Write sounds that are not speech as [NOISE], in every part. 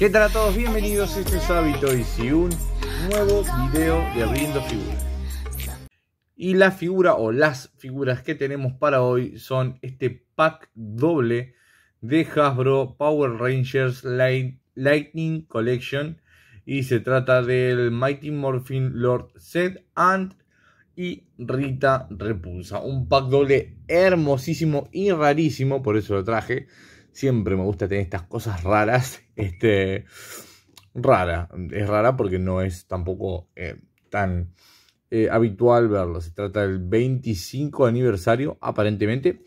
¿Qué tal a todos? Bienvenidos, este es Hábito y si un nuevo video de Abriendo Figuras. Y la figura o las figuras que tenemos para hoy son este pack doble de Hasbro Power Rangers Lightning Collection. Y se trata del Mighty Morphin Lord Zed and y Rita Repulsa. Un pack doble hermosísimo y rarísimo, por eso lo traje Siempre me gusta tener estas cosas raras. [LAUGHS] Este, rara. Es rara porque no es tampoco eh, tan eh, habitual verlo. Se trata del 25 aniversario, aparentemente.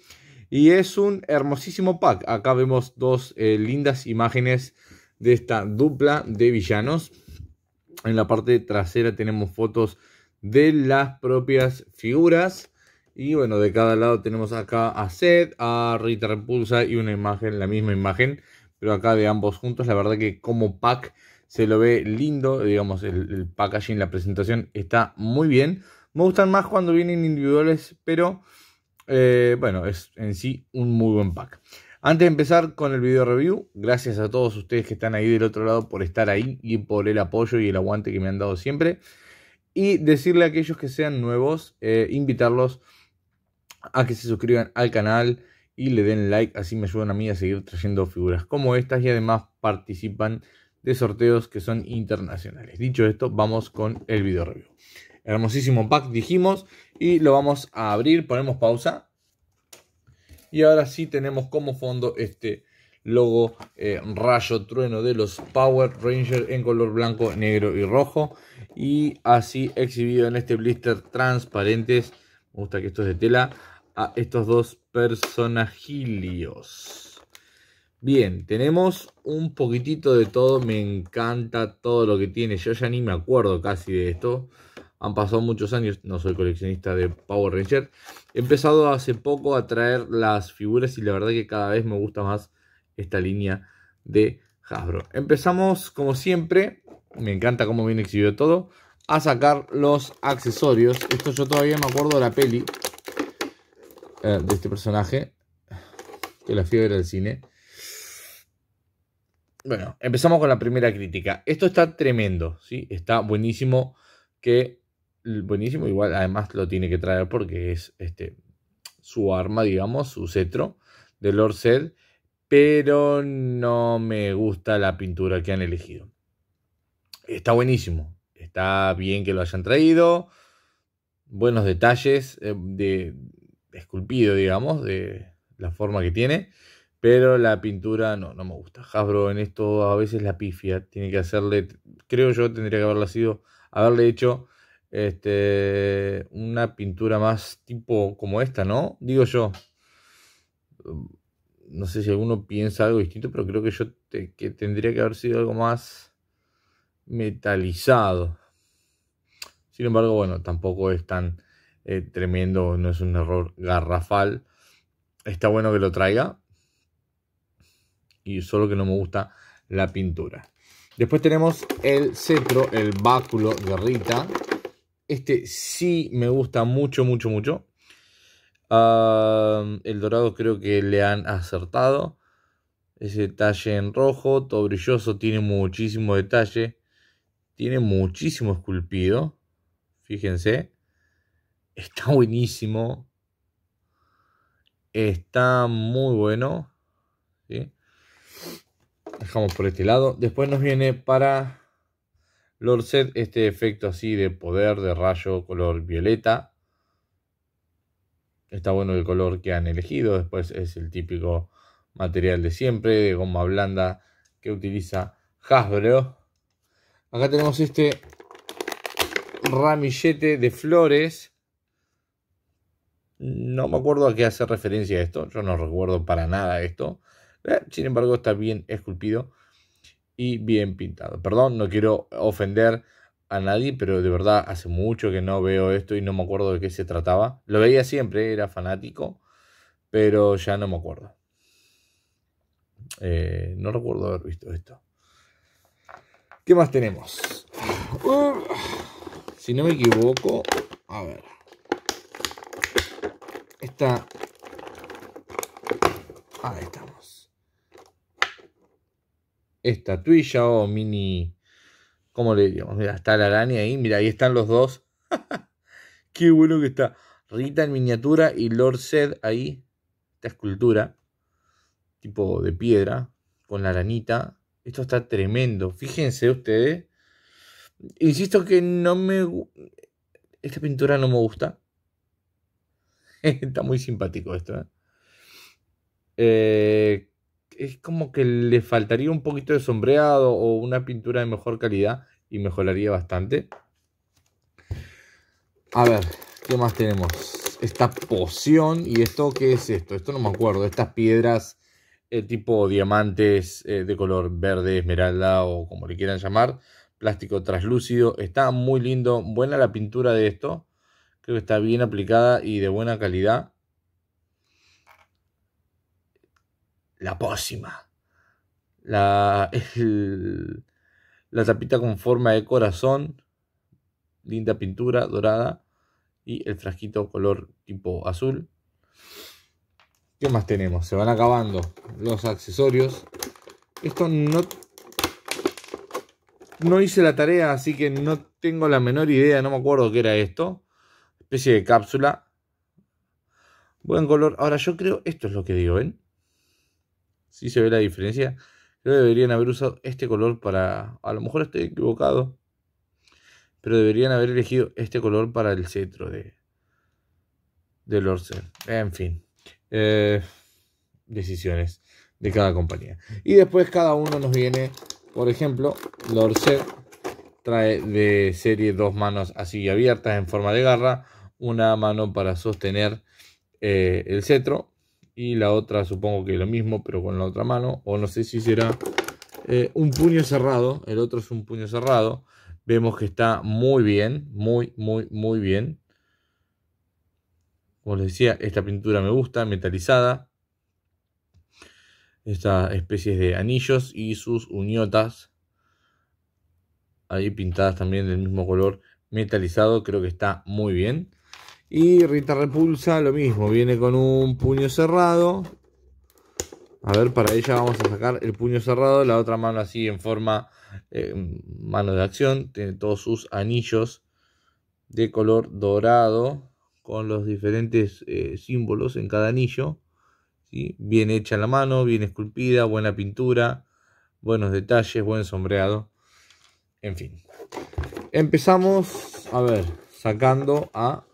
Y es un hermosísimo pack. Acá vemos dos eh, lindas imágenes de esta dupla de villanos. En la parte trasera tenemos fotos de las propias figuras. Y bueno, de cada lado tenemos acá a Seth, a Rita Repulsa y una imagen, la misma imagen, pero acá de ambos juntos. La verdad que como pack se lo ve lindo, digamos, el, packaging, la presentación está muy bien. Me gustan más cuando vienen individuales, pero eh, bueno, es en sí un muy buen pack. Antes de empezar con el video review, gracias a todos ustedes que están ahí del otro lado por estar ahí y por el apoyo y el aguante que me han dado siempre. Y decirle a aquellos que sean nuevos, eh, invitarlos a que se suscriban al canal y le den like, así me ayudan a mí a seguir trayendo figuras como estas y además participan de sorteos que son internacionales. Dicho esto, vamos con el video review. Hermosísimo pack dijimos y lo vamos a abrir, ponemos pausa. Y ahora sí tenemos como fondo este logo eh, rayo trueno de los Power Rangers en color blanco, negro y rojo. Y así exhibido en este blister transparentes. Me gusta que esto es de tela a estos dos personajillos Bien, tenemos un poquitito de todo. Me encanta todo lo que tiene. Yo ya ni me acuerdo casi de esto. Han pasado muchos años, no soy coleccionista de Power Ranger. He empezado hace poco a traer las figuras y la verdad que cada vez me gusta más esta línea de Hasbro. Empezamos como siempre, me encanta cómo viene exhibido todo, a sacar los accesorios. Esto yo todavía me acuerdo de la peli, eh, de este personaje, que la fiebre del cine. Bueno, empezamos con la primera crítica. Esto está tremendo, ¿sí? Está buenísimo que... Buenísimo, igual además lo tiene que traer porque es este, su arma, digamos, su cetro de Lord Zed, pero no me gusta la pintura que han elegido. Está buenísimo, está bien que lo hayan traído, buenos detalles eh, de, esculpido, digamos, de la forma que tiene. Pero la pintura no, no me gusta. Hasbro en esto a veces la pifia. Tiene que hacerle, creo yo, tendría que haberla sido, haberle hecho este, una pintura más tipo como esta, ¿no? Digo yo. Mm, no sé si alguno piensa algo distinto, pero creo que yo que tendría que haber sido algo más metalizado. Sin embargo, bueno, tampoco es tan eh, tremendo, no es un error garrafal. Está bueno que lo traiga. Y solo que no me gusta la pintura. Después tenemos el cetro, el báculo de Rita. Este sí me gusta mucho, mucho, mucho. Ah, el dorado creo que le han acertado. Ese detalle en rojo, todo brilloso, tiene muchísimo detalle. Tiene muchísimo esculpido. Fíjense. Está buenísimo. Está muy bueno. Dejamos por este lado. Después nos viene para Lord Set este efecto así de poder de rayo color violeta. Está bueno el color que han elegido. Después es el típico material de siempre, de goma blanda que utiliza Hasbro. Acá tenemos este ramillete de flores no me acuerdo a qué hace referencia esto, yo no recuerdo para nada esto. Eh, sin embargo, está bien esculpido y bien pintado. Perdón, no quiero ofender a nadie, pero de verdad hace mucho que no veo esto y no me acuerdo de qué se trataba. Lo veía siempre, era fanático, pero ya no me acuerdo. Eh, no recuerdo haber visto esto. ¿Qué más tenemos? Uh, si no me equivoco, a ver. Ahí estamos. Esta o oh, mini. ¿Cómo le diríamos? Mira, está la araña ahí. Mira, ahí están los dos. [LAUGHS] Qué bueno que está. Rita en miniatura y Lord Zed ahí. Esta escultura. Tipo de piedra. Con la aranita. Esto está tremendo. Fíjense ustedes. Insisto que no me. Esta pintura no me gusta. [LAUGHS] Está muy simpático esto. ¿eh? Eh, es como que le faltaría un poquito de sombreado o una pintura de mejor calidad y mejoraría bastante. A ver, ¿qué más tenemos? Esta poción y esto, ¿qué es esto? Esto no me acuerdo. Estas piedras eh, tipo diamantes de color verde, esmeralda o como le quieran llamar. Plástico translúcido. Está muy lindo. Buena la pintura de esto. Creo que está bien aplicada y de buena calidad. La pócima. La, la tapita con forma de corazón. Linda pintura dorada. Y el frasquito color tipo azul. ¿Qué más tenemos? Se van acabando los accesorios. Esto no... No hice la tarea, así que no tengo la menor idea, no me acuerdo qué era esto especie de cápsula. Buen color. Ahora yo creo, esto es lo que digo, ¿ven? Si se ve la diferencia. deberían haber usado este color para... A lo mejor estoy equivocado. Pero deberían haber elegido este color para el cetro de... Del Orser. En fin. Eh, decisiones de cada compañía. Y después cada uno nos viene... Por ejemplo, Lorset trae de serie dos manos así abiertas en forma de garra una mano para sostener eh, el cetro y la otra supongo que lo mismo pero con la otra mano o no sé si será eh, un puño cerrado el otro es un puño cerrado vemos que está muy bien muy muy muy bien como les decía esta pintura me gusta metalizada Esta especie de anillos y sus uñotas ahí pintadas también del mismo color metalizado creo que está muy bien y Rita Repulsa, lo mismo, viene con un puño cerrado. A ver, para ella vamos a sacar el puño cerrado, la otra mano así en forma eh, mano de acción. Tiene todos sus anillos de color dorado con los diferentes eh, símbolos en cada anillo. Bien hecha la mano, bien esculpida, buena pintura, buenos detalles, buen sombreado. En fin. Empezamos, a ver, sacando a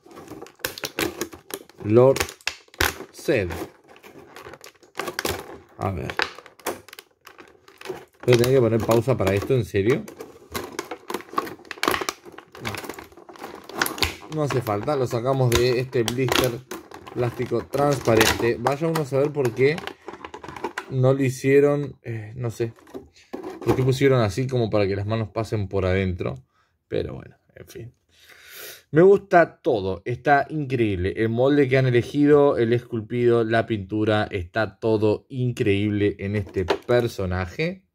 Lord Zed. A ver. Voy a tener que poner pausa para esto, ¿en serio? No. hace falta, lo sacamos de este blister plástico transparente. Vaya uno a saber por qué no lo hicieron, eh, no sé. ¿Por qué pusieron así como para que las manos pasen por adentro? Pero bueno, en fin. Me gusta todo, está increíble. El molde que han elegido, el esculpido, la pintura, está todo increíble en este personaje.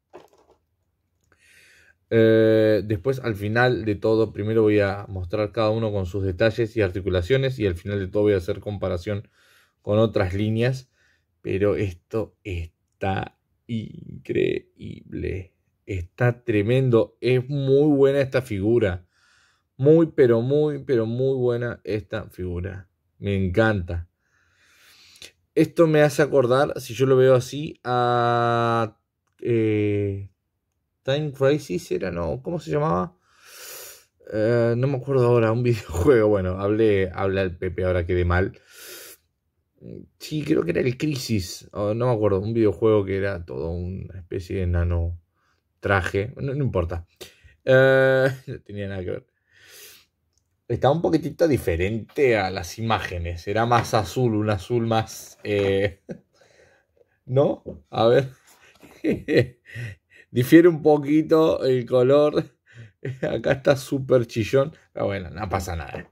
Eh, después al final de todo, primero voy a mostrar cada uno con sus detalles y articulaciones y al final de todo voy a hacer comparación con otras líneas. Pero esto está increíble. Está tremendo. Es muy buena esta figura. Muy, pero muy, pero muy buena esta figura. Me encanta. Esto me hace acordar, si yo lo veo así, a eh, Time Crisis era, ¿no? ¿Cómo se llamaba? Eh, no me acuerdo ahora, un [LAUGHS] videojuego. Bueno, hablé, habla el Pepe ahora que quedé mal. Sí, creo que era el Crisis, no me acuerdo, un videojuego que era todo una especie de nano traje, no, importa. Eh, [LAUGHS] no tenía nada que ver está un poquitito diferente a las imágenes. Era más azul, un azul más... Eh, [LAUGHS] ¿No? A ver. [LAUGHS] Difiere un poquito el color. [LAUGHS] Acá está súper chillón. Pero ah, bueno, no pasa nada.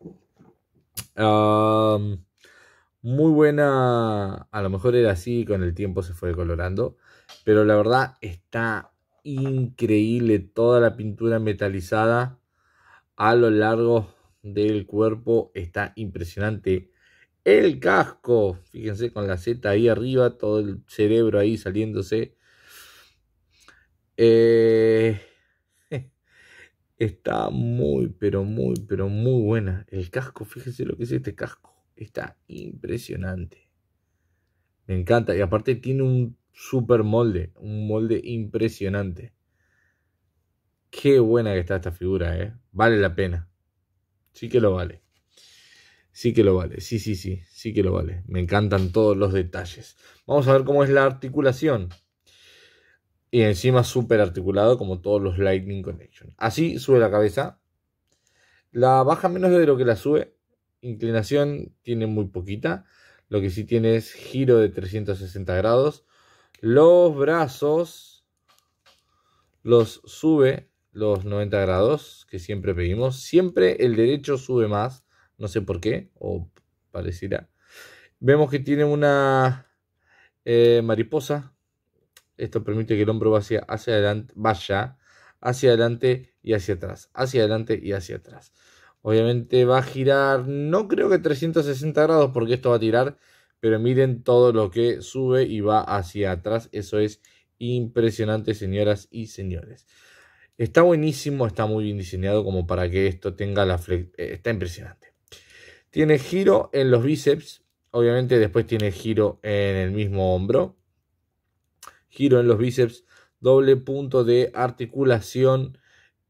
muy buena. A lo mejor era así, con el tiempo se fue colorando Pero la verdad está increíble toda la pintura metalizada a lo largo del cuerpo está impresionante. El casco, fíjense con la Z ahí arriba, todo el cerebro ahí saliéndose. Eh, [LAUGHS] está muy, pero muy, pero muy buena. El casco, fíjense lo que es este casco. Está impresionante. Me encanta. Y aparte tiene un super molde. Un molde impresionante. Qué buena que está esta figura, ¿eh? Vale la pena. Sí que lo vale. Sí que lo vale. Sí, sí, sí. Sí que lo vale. Me encantan todos los detalles. Vamos a ver cómo es la articulación. Y encima súper articulado como todos los Lightning Connection. Así sube la cabeza. La baja menos de lo que la sube. Inclinación tiene muy poquita. Lo que sí tiene es giro de 360 grados. Los brazos los sube los 90 grados que siempre pedimos. Siempre el derecho sube más, no sé por qué, o parecerá. Vemos que tiene una eh, mariposa. Esto permite que el hombro vaya hacia adelante, vaya hacia adelante y hacia atrás, hacia adelante y hacia atrás. Obviamente va a girar, no creo que 360 grados porque esto va a tirar, pero miren todo lo que sube y va hacia atrás. Eso es impresionante, señoras y señores. Está buenísimo, está muy bien diseñado como para que esto tenga la flexión, eh, Está impresionante. Tiene giro en los bíceps. Obviamente después tiene giro en el mismo hombro. Giro en los bíceps. Doble punto de articulación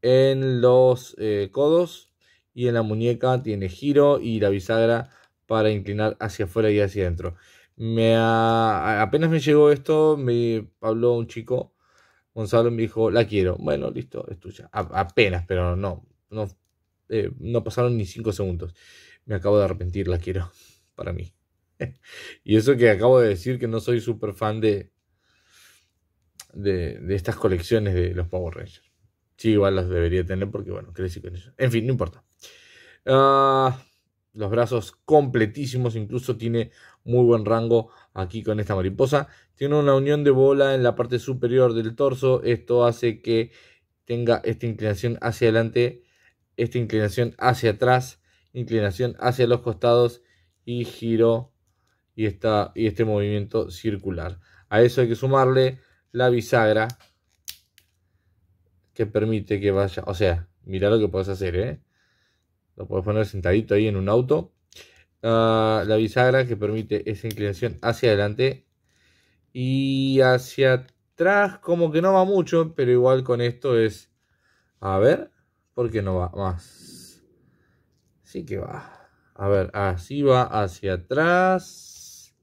en los eh, codos. Y en la muñeca tiene giro y la bisagra para inclinar hacia afuera y hacia adentro. Me apenas me llegó esto, me habló un chico Gonzalo me dijo, la quiero. Bueno, listo, es tuya. apenas, pero no, no, eh, no pasaron ni cinco segundos. Me acabo de arrepentir, la quiero [LAUGHS] para mí. [LAUGHS] y eso que acabo de decir que no soy súper fan de, de, estas colecciones de los Power Rangers. Sí, igual las debería tener porque, bueno, crecí con eso. En fin, no importa. Ah, los brazos completísimos, incluso tiene muy buen rango aquí con esta mariposa. Tiene una unión de bola en la parte superior del torso. Esto hace que tenga esta inclinación hacia adelante, esta inclinación hacia atrás, inclinación hacia los costados y giro y, y este movimiento circular. A eso hay que sumarle la bisagra que permite que vaya, o sea, mira lo que puedes hacer, ¿eh? Lo puedes poner sentadito ahí en un auto. Ah, la bisagra que permite esa inclinación hacia adelante y hacia atrás como que no va mucho, pero igual con esto es... A ver, ¿por qué no va más? Sí que va. A ver, así va hacia atrás.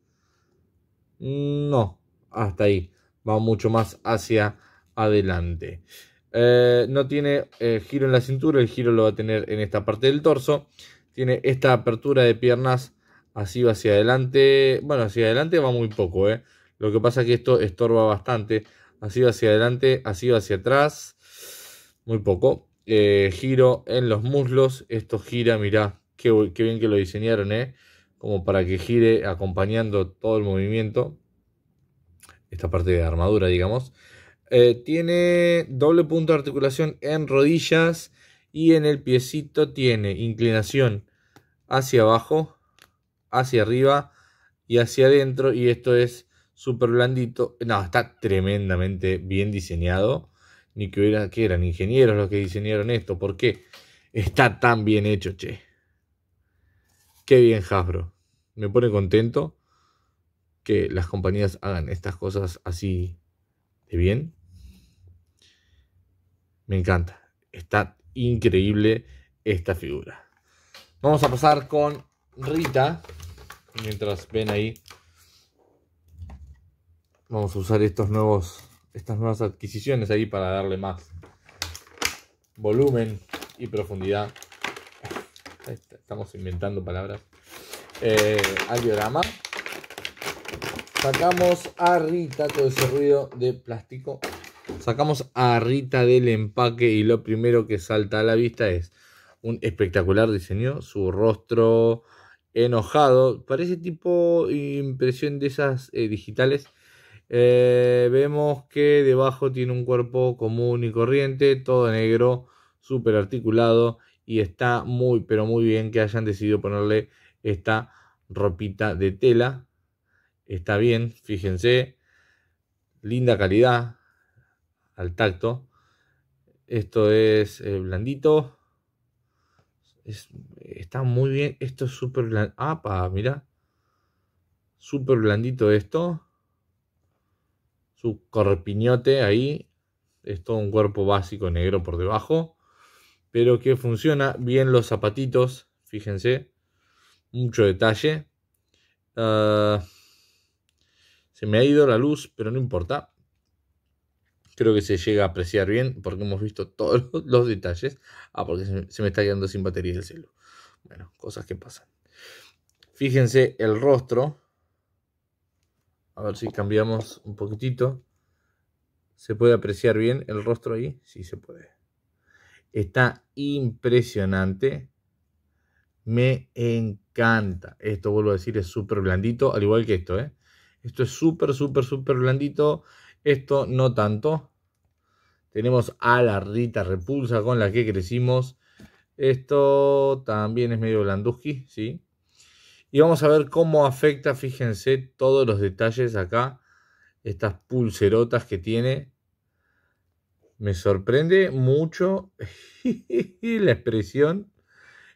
No, hasta ahí. Va mucho más hacia adelante. Eh, no tiene eh, giro en la cintura, el giro lo va a tener en esta parte del torso. Tiene esta apertura de piernas así va hacia adelante. Bueno, hacia adelante va muy poco, ¿eh? Lo que pasa es que esto estorba bastante. Ha sido hacia adelante, ha sido hacia atrás. Muy poco. Eh, giro en los muslos. Esto gira, mirá. Qué, bien que lo diseñaron, ¿eh? Como para que gire acompañando todo el movimiento. Esta parte de armadura, digamos. Eh, tiene doble punto de articulación en rodillas y en el piecito tiene inclinación hacia abajo, hacia arriba y hacia adentro. Y esto es súper blandito. No, está tremendamente bien diseñado. Ni que hubiera que eran ingenieros los que diseñaron esto. ¿Por qué? Está tan bien hecho, che. Qué bien, Hasbro. Me pone contento que las compañías hagan estas cosas así de bien. Me encanta. Está increíble esta figura. Vamos a pasar con Rita. Mientras ven ahí vamos a usar estos nuevos, estas nuevas adquisiciones ahí para darle más volumen y profundidad. Estamos inventando palabras. Eh, al diorama. Sacamos a Rita, todo ese ruido de plástico. Sacamos a Rita del empaque y lo primero que salta a la vista es un espectacular diseño. Su rostro enojado. Parece tipo impresión de esas eh, digitales eh, vemos que debajo tiene un cuerpo común y corriente, todo negro, súper articulado y está muy, pero muy bien que hayan decidido ponerle esta ropita de tela. Está bien, fíjense, linda calidad al tacto. Esto es eh, blandito. está muy bien. Esto es súper blandito. pa, Mira. Súper blandito esto su corpiñote ahí. Es todo un cuerpo básico negro por debajo. Pero que funciona bien los zapatitos. Fíjense. Mucho detalle. Ah, se me ha ido la luz, pero no importa. Creo que se llega a apreciar bien porque hemos visto todos [LAUGHS] los, detalles. Ah, porque se, me está quedando sin batería el celu. Bueno, cosas que pasan. Fíjense el rostro a ver si cambiamos un poquitito. ¿Se puede apreciar bien el rostro ahí? Sí, se puede. Está impresionante. Me encanta. Esto, vuelvo a decir, es súper blandito, al igual que esto. ¿eh? Esto es súper, súper, súper blandito. Esto no tanto. Tenemos a la Rita Repulsa con la que crecimos. Esto también es medio blanduski, ¿sí? Y vamos a ver cómo afecta, fíjense, todos los detalles acá. Estas pulserotas que tiene. Me sorprende mucho [LAUGHS] la expresión.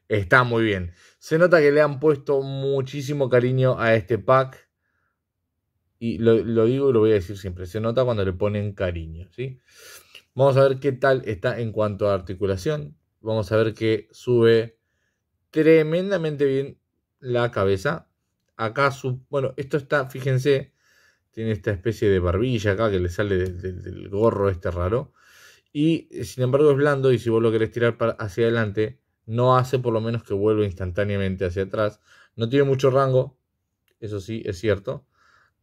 Está muy bien. Se nota que le han puesto muchísimo cariño a este pack. Y lo, digo y lo voy a decir siempre. Se nota cuando le ponen cariño, ¿sí? Vamos a ver qué tal está en cuanto a articulación. Vamos a ver que sube tremendamente bien la cabeza. Acá, su, bueno, esto está, fíjense, tiene esta especie de barbilla acá que le sale del gorro este raro. Y eh, sin embargo es blando y si vos lo querés tirar hacia adelante, no hace por lo menos que vuelva instantáneamente hacia atrás. No tiene mucho rango, eso sí, es cierto.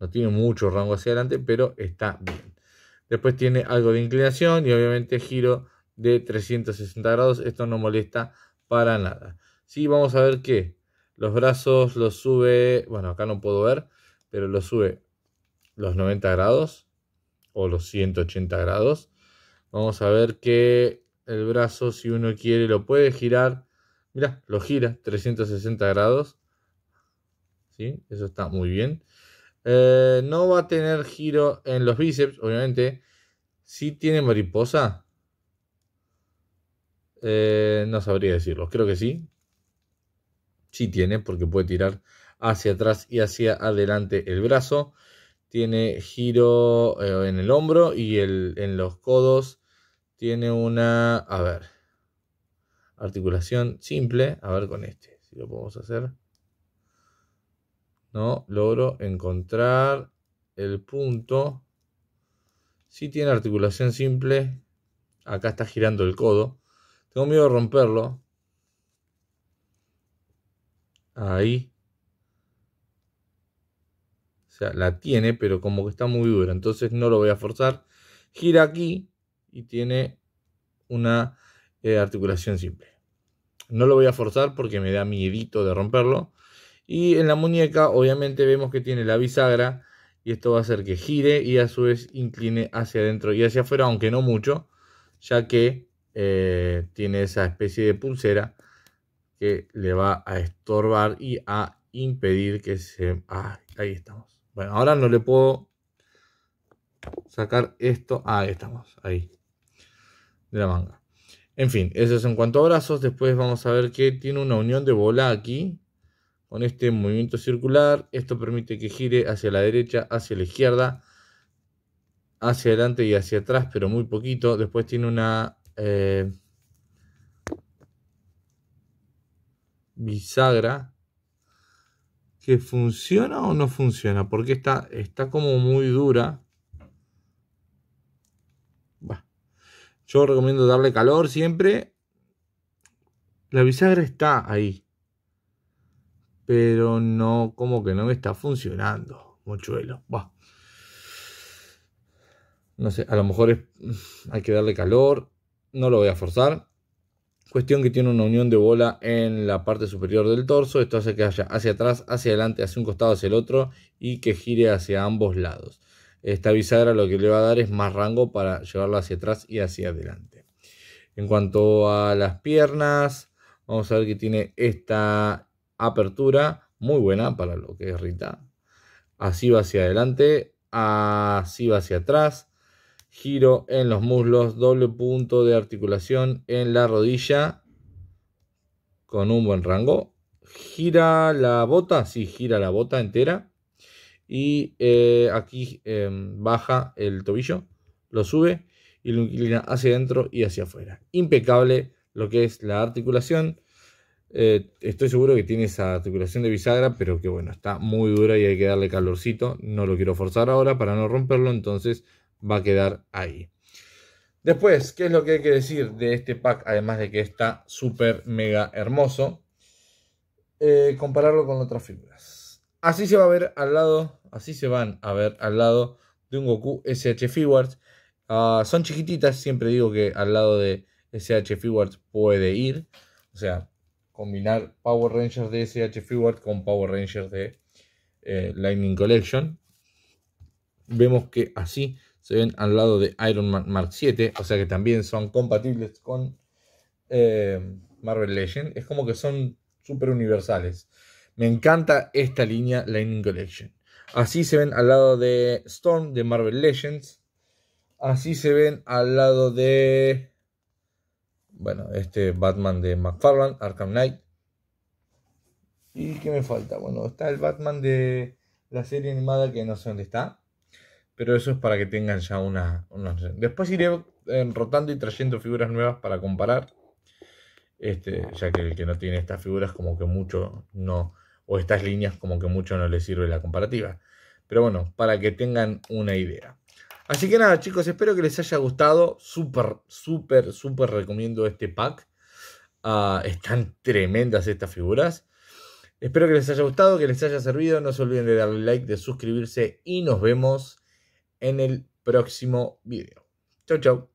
No tiene mucho rango hacia adelante, pero está bien. Después tiene algo de inclinación y obviamente giro de 360 grados. Esto no molesta para nada. Sí, vamos a ver que los brazos los sube, bueno, acá no puedo ver, pero los sube los 90 grados o los 180 grados. Vamos a ver que el brazo, si uno quiere, lo puede girar. Mirá, lo gira 360 grados. ¿Sí? Eso está muy bien. Eh, no va a tener giro en los bíceps, obviamente. Si tiene mariposa, eh, no sabría decirlo. Creo que sí. Sí tiene, porque puede tirar hacia atrás y hacia adelante el brazo. Tiene giro eh, en el hombro y en los codos. Tiene una, a ver, articulación simple. A ver con este, si lo podemos hacer. No, logro encontrar el punto. Si sí tiene articulación simple. Acá está girando el codo. Tengo miedo de romperlo. Ahí. O sea, la tiene, pero como que está muy dura. Entonces no lo voy a forzar. Gira aquí y tiene una eh, articulación simple. No lo voy a forzar porque me da miedito de romperlo. Y en la muñeca obviamente vemos que tiene la bisagra y esto va a hacer que gire y a su vez incline hacia adentro y hacia afuera, aunque no mucho, ya que eh, tiene esa especie de pulsera que le va a estorbar y a impedir que se... Ah, ahí estamos. Bueno, ahora no le puedo sacar esto. Ah, ahí estamos, ahí. De la manga. En fin, eso es en cuanto a brazos. Después vamos a ver que tiene una unión de bola aquí. Con este movimiento circular. Esto permite que gire hacia la derecha, hacia la izquierda. Hacia adelante y hacia atrás, pero muy poquito. Después tiene una... Eh, bisagra que funciona o no funciona, porque está, está como muy dura. yo recomiendo darle calor siempre. La bisagra está ahí, pero no, como que no me está funcionando, mochuelo. no sé, a lo mejor hay que darle calor, no lo voy a forzar. Cuestión que tiene una unión de bola en la parte superior del torso. Esto hace que haya hacia atrás, hacia adelante, hacia un costado, hacia el otro y que gire hacia ambos lados. Esta bisagra lo que le va a dar es más rango para llevarla hacia atrás y hacia adelante. En cuanto a las piernas, vamos a ver que tiene esta apertura muy buena para lo que es Rita. Así va hacia adelante, así va hacia atrás, giro en los muslos, doble punto de articulación en la rodilla con un buen rango. Gira la bota, sí, gira la bota entera. Y eh, aquí em, baja el tobillo, lo sube y lo inclina hacia adentro y hacia afuera. Impecable lo que es la articulación. Eh, estoy seguro que tiene esa articulación de bisagra, pero que bueno, está muy dura y hay que darle calorcito. No lo quiero forzar ahora para no romperlo, entonces va a quedar ahí. Después, ¿qué es lo que hay que decir de este pack? Además de que está súper mega hermoso. Eh, compararlo con otras figuras. Así se va a ver al lado. Así se van a ver al lado de un Goku SH Figuarts. Ah, son chiquititas. Siempre digo que al lado de SH Figuarts puede ir. O sea, combinar Power Rangers de SH Figuarts con Power Rangers de eh, Lightning Collection. Vemos que así se ven al lado de Iron Man Mark 7, o sea que también son compatibles con eh, Marvel Legends. Es como que son súper universales. Me encanta esta línea Lightning Collection. Así se ven al lado de Storm de Marvel Legends. Así se ven al lado de. Bueno, este Batman de McFarland, Arkham Knight. ¿Y qué me falta? Bueno, está el Batman de la serie animada que no sé dónde está pero eso es para que tengan ya una, Después iré eh, rotando y trayendo figuras nuevas para comparar, este, ya que el que no tiene estas figuras como que mucho no, o estas líneas como que mucho no le sirve la comparativa. Pero bueno, para que tengan una idea. Así que nada chicos, espero que les haya gustado. Súper, súper, súper recomiendo este pack. Ah, están tremendas estas figuras. Espero que les haya gustado, que les haya servido. No se olviden de darle like, de suscribirse y nos vemos en el próximo video. Chau, chau.